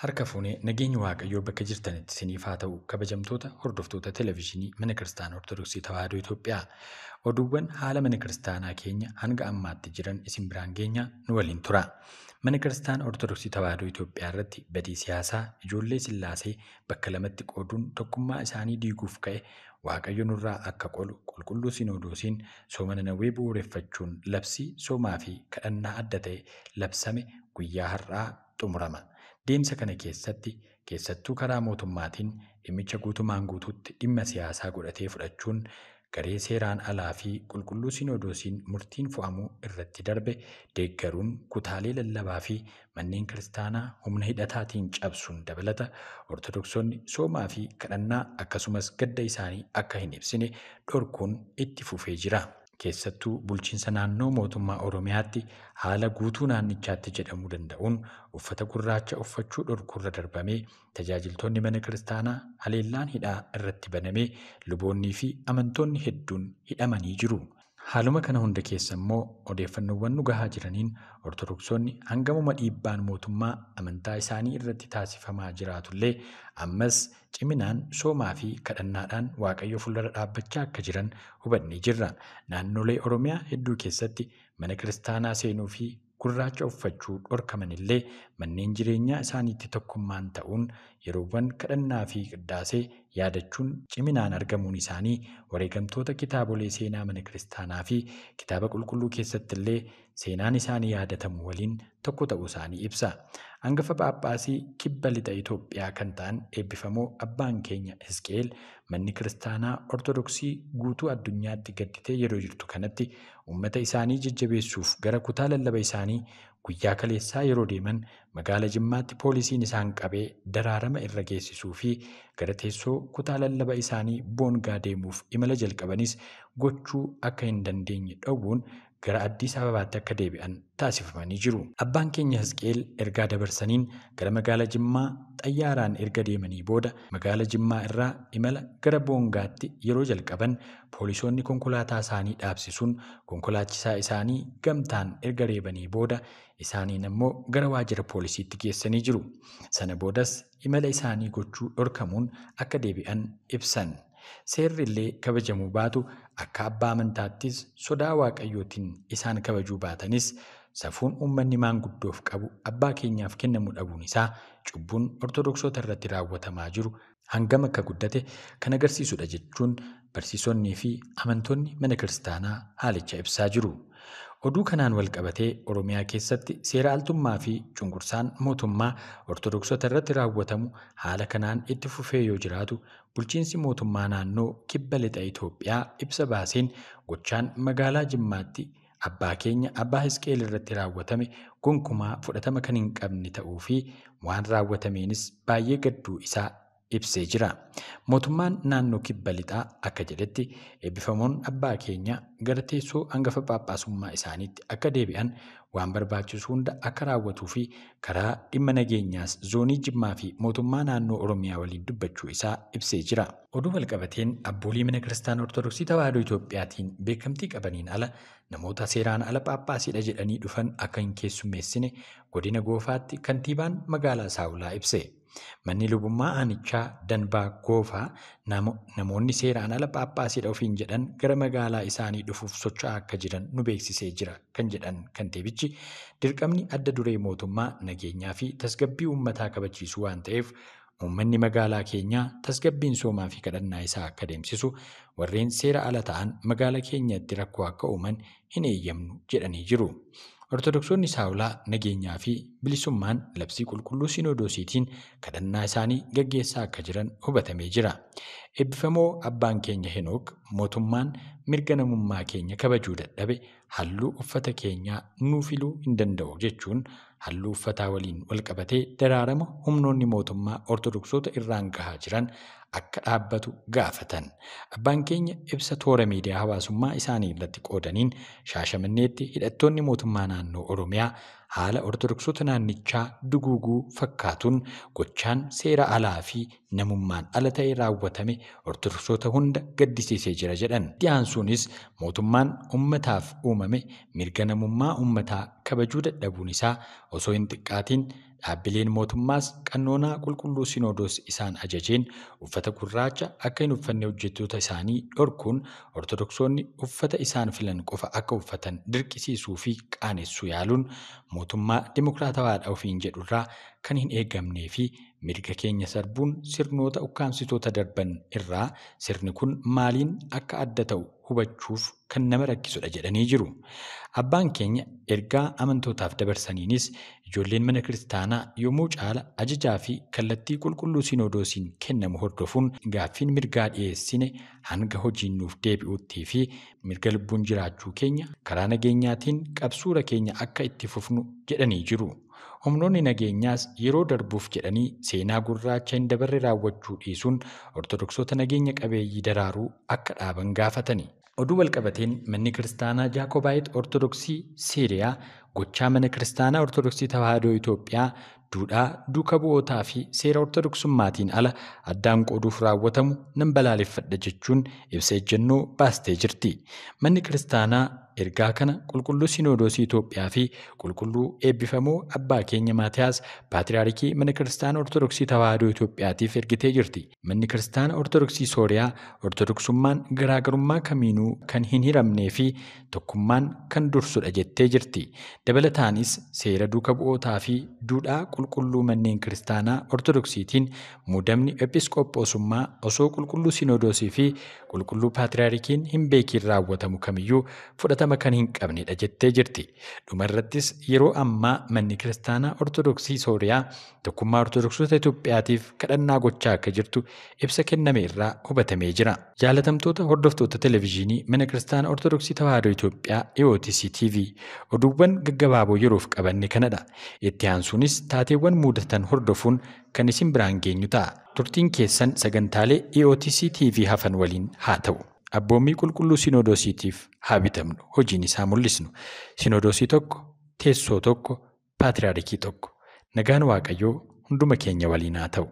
Harka fuunee nageenyi waaqayyoo bakka jirtanitti siniif haa ta'u kabajamtoota hordoftoota televezyiinii mana kiristaana ortodoksii Tawaahidoo Itoophiyaa. Oduuwwan haala mana kiristaanaa keenya hanga ammaatti jiran isin biraan geenya nu waliin tura. Mana kiristaana ortodoksii Tawaahidoo Itoophiyaa irratti badii siyaasaa ijoollee Sillaasee bakka lamatti qooduun tokkummaa isaanii diiguuf ka'e waaqayyo nurraa akka qolu qulqulluu Sinodoosiin sooma Nanawwee bu'uureffachuun labsii soomaa fi kadhannaa adda ta'e labsame guyyaa har'aa xumurama. Deemsa kana keessatti keessattuu karaa mootummaatiin dhimmicha guutumaan guutuutti dhimma siyaasaa godhatee fudhachuun garee seeraan alaa fi qulqulluu Sinodoosiin murtiin fo'amuu irratti darbe deeggaruun kutaalee lallabaa fi manneen kiristaanaa humna hidhataatiin cabsuun dabalata Ortodoksonni soomaa fi kadhannaa akkasumas gadda isaanii akka hin ibsine dhorkuun itti fufee jira. Keessattuu bulchiinsa naannoo mootummaa Oromiyaatti haala guutuu naannichaatti jedhamuu danda'uun uffata gurraacha uffachuu dhorkurra darbamee tajaajiltoonni mana kiristaanaa haleellaan hidhaa irratti banamee luboonnii fi amantoonni hedduun hidhamanii jiru. Haaluma kana hunda keessa immoo odeeffannoowwan nu gahaa jiraniin ortodoksoonni hangamuma dhiibbaan mootummaa amantaa isaanii irratti taasifamaa jiraatullee ammas ciminaan soomaa fi kadhannaadhaan Waaqayyo fuuldura dhaabbachaa akka jiran hubanni jirra. Naannolee Oromiyaa hedduu keessatti mana kiristaanaa seenuu fi gurraacha uffachuu dhorkaman illee manneen jireenyaa isaaniitti tokkummaan ta'uun yeroowwan kadhannaa fi qiddaasee yaadachuun ciminaan argamuun isaanii wareegamtoota kitaabolee seenaa mana kiristaanaa fi kitaaba qulqulluu keessatti illee seenaan isaanii yaadatamu waliin tokko ta'uu isaanii ibsa. Hangafa Paappaasii kibba lixa Itoophiyaa kan ta'an eebbifamoo abbaan keenya Hisqeel manni kiristaanaa Ortodoksii guutuu addunyaatti gadditee yeroo jirtu kanatti uummata isaanii jajjabeessuuf gara kutaa lallaba isaanii guyyaa kaleessaa yeroo deeman magaala Jimmaatti poolisiin isaan qabee daraarama irra geessisuu fi gara teessoo kutaa lallaba isaanii boongaa deemuuf imala jalqabanis gochuu akka hin dandeenye dhowwuun gara Addis Ababaatti akka deebi'an taasifamanii jiru. Abbaan keenya Hizqeel ergaa dabarsaniin gara Magaala Jimmaa xayyaaraan erga deemanii booda Magaala Jimmaa irraa imala gara Boongaatti yeroo jalqaban poolisoonni konkolaataa isaanii dhaabsisuun konkolaachisaa isaanii gamtaan erga reebanii booda isaaniin ammoo gara waajjira poolisiitti geessanii jiru. Sana boodas imala isaanii gochuu dhorkamuun akka deebi'an ibsan. illee kabajamuu baatu akka abbaa amantaattis sodaa waaqayyootiin isaan kabajuu baatanis safuun uummanni maanguddoof qabu abbaa keenyaaf kennamuu dhabuun isaa cubbuun ortodoksota irratti raawwatamaa jiru hangam akka guddate kan agarsiisudha jechuun barsiisonnii fi amantoonni mana kiristaanaa haalicha ibsaa jiru. Oduu kanaan walqabatee Oromiyaa keessatti seera altummaa fi cunqursaan mootummaa Ortodoksota irratti raawwatamu haala kanaan itti fufee yoo jiraatu bulchiinsi mootummaa naannoo kibba lixa Itoophiyaa ibsa baaseen gochaan magaalaa Jimmaatti abbaa keenya abbaa Hisqeel irratti raawwatame gonkumaa fudhatama kan hin qabne ta'uu fi waan raawwatameenis baay'ee gadduu isaa ibsee jira. Mootummaan naannoo kibba lixaa akka jedhetti eebbifamoon abbaa keenya gara teessoo hangafa paaphaasummaa isaaniitti akka deebi'an waan barbaachisu hunda akka raawwatuu fi karaa dhimma nageenyaas zoonii Jimmaa fi mootummaa naannoo Oromiyaa waliin dubbachuu isaa ibsee jira. Oduu walqabateen abboolii mana kiristaan ortodoksii Tawaahidoo Itoophiyaatiin beekamtii qabaniin ala namoota seeraan ala dha jedhanii dhufan akka hin keessummeessine godina goofaatti kantiibaan magaalaa Saawulaa Manni lubummaa aanichaa Danbaa Goofaa namoonni seeraan ala Phaaphaasiidha ofiin jedhan gara magaalaa isaanii dhufuuf socho'aa akka jiran nu beeksisee jira kan jedhan kantiibichi dirqabni adda duree mootummaa nageenyaa fi tasgabbii uummataa kabachiisu waan ta'eef uummanni magaalaa keenyaa tasgabbiin soomaa fi kadhannaa isaa akka deemsisu warreen seera ala ta'an magaalaa keenyatti rakkoo akka uuman hin eeyyamnu jedhanii jiru. Ortodoksonni saawulaa nageenyaa fi bilisummaan labsii qulqulluu sinoodosiitiin kadhannaa isaanii gaggeessaa akka jiran hubatamee jira. Eebbifamoo abbaan keenya Henook mootummaan mirga namummaa keenya kabajuu dadhabe halluu uffata keenyaa nuu filuu hin danda'u jechuun halluu uffataa waliin walqabatee daraarama humnoonni mootummaa Ortodoksota irraan gahaa jiran akka dhaabbatu gaafatan. Abbaan keenya ibsa toora miidiyaa hawaasummaa isaanii irratti qoodaniin Shaashamanneetti hidhattoonni mootummaa naannoo Oromiyaa haala Ortodoksota naannichaa duguuguu fakkaatuun gochaan seera alaa fi namummaan ala ta'e raawwatame Ortodoksota hunda gaddisiisee jira jedhan. Miidiyaan sunis mootummaan uummataaf uumame mirga namummaa uummataa kabajuu dadhabuun isaa osoo hin xiqqaatiin Dhaabbileen mootummaas Qannoonaa Qulqulluu Sinoodos isaan ajajeen uffata gurraacha akka hin uffannee hojjettoota isaanii dhorkuun Ortodoksoonni uffata isaan filan qofa akka uffatan dirqisiisuu fi qaanessuu yaaluun mootummaa Dimokiraatawaadha ofiin jedhu irraa kan hin eegamnee fi Mirga keenya sarbuun sirnoota ukkaamsitoota darban irraa sirni kun maaliin akka adda ta'u hubachuuf kan nama rakkisudha jedhanii jiru. Abbaan keenya ergaa amantootaaf dabarsaniinis ijoolleen mana kiristaanaa yommuu caala ajajaa fi kallattii qulqulluu sinodoosiin kennamu hordofuun gaaffiin mirgaa dhiyeessine hanga hojiin nuuf deebi'uuttii fi mirga lubbuun jiraachuu keenya karaa nageenyaatiin qabsuura keenya akka itti fufnu jedhanii jiru. Humnoonni nageenyaas yeroo darbuuf jedhanii seenaa gurraacha hindabarre raawwachuu dhiisuun Ortodoksota nageenya qabeeyyii daraaruu akka dhaaban gaafatani. Oduu walqabateen manni kiristaanaa Jaakoobaayit Ortodoksii Siiriyaa gochaa mana kiristaanaa Ortodoksii Tawaahidoo Itoophiyaa duudhaa, duuka bu'ootaa fi seera Ortodoksummaatiin ala addaan qooduuf raawwatamu nan balaaleffadha jechuun ibsa ejjennoo baastee jirti. Manni kiristaanaa Ergaa kana qulqulluu Sinoodosii Itoophiyaa fi qulqulluu eebbifamoo abbaa keenya Maatiyaas Paatiraarikii mana Kiristaana Ortodoksii Tawaahidoo Itoophiyaatiif ergitee jirti. Manni Kiristaana Ortodoksii Sooriyaa Ortodoksummaan garaagarummaa kamiinuu kan hin hiramnee fi tokkummaan kan dursudha jettee jirti. Dabalataanis seera duuka bu'ootaa fi duudhaa qulqulluu manneen Kiristaanaa Ortodoksiitiin muudamni Episkoopoosummaa osoo qulqulluu Sinoodosii fi qulqulluu Paatiraarikiin hin beekiin kamiyyuu lama kan hin qabnedha jettee jirti. Dhumarrattis yeroo ammaa manni kiristaanaa Ortodoksii Sooriyaa tokkummaa Ortodoksota Itoophiyaatiif kadhannaa gochaa akka jirtu ibsa kenname irraa hubatamee jira. Jaalatamtoota hordoftoota televezyiinii mana kiristaana Ortodoksii Tawaahidoo Itoophiyaa EOTC TV oduuwwan gaggabaaboo yeroof qabanne kanadha. Itti aansuunis taateewwan mudatan hordofuun kan isin biraan geenyu ta'a. Turtiin keessan sagantaalee EOTC TV hafan waliin haa ta'u. abboommii qulqulluu sinodoosiitiif haa bitamnu hojiin isaa mul'isnu sinodoosii tokko teessoo tokko paatiraarikii tokko nagaan waaqayyoo hunduma keenya waliin haa ta'u.